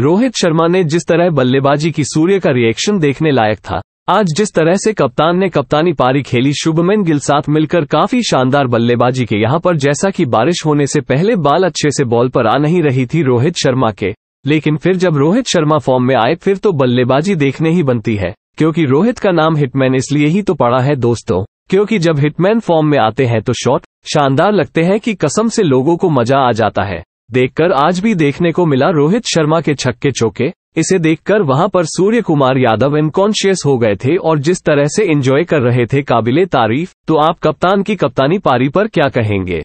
रोहित शर्मा ने जिस तरह बल्लेबाजी की सूर्य का रिएक्शन देखने लायक था आज जिस तरह से कप्तान ने कप्तानी पारी खेली शुभमन गिल साथ मिलकर काफी शानदार बल्लेबाजी के यहाँ पर जैसा कि बारिश होने से पहले बाल अच्छे से बॉल पर आ नहीं रही थी रोहित शर्मा के लेकिन फिर जब रोहित शर्मा फॉर्म में आए फिर तो बल्लेबाजी देखने ही बनती है क्योंकि रोहित का नाम हिटमैन इसलिए ही तो पड़ा है दोस्तों क्योंकि जब हिटमैन फॉर्म में आते हैं तो शॉट शानदार लगते हैं कि कसम से लोगों को मजा आ जाता है देखकर आज भी देखने को मिला रोहित शर्मा के छक्के चौके इसे देखकर वहां पर सूर्य कुमार यादव इनकॉन्शियस हो गए थे और जिस तरह से एंजॉय कर रहे थे काबिले तारीफ तो आप कप्तान की कप्तानी पारी पर क्या कहेंगे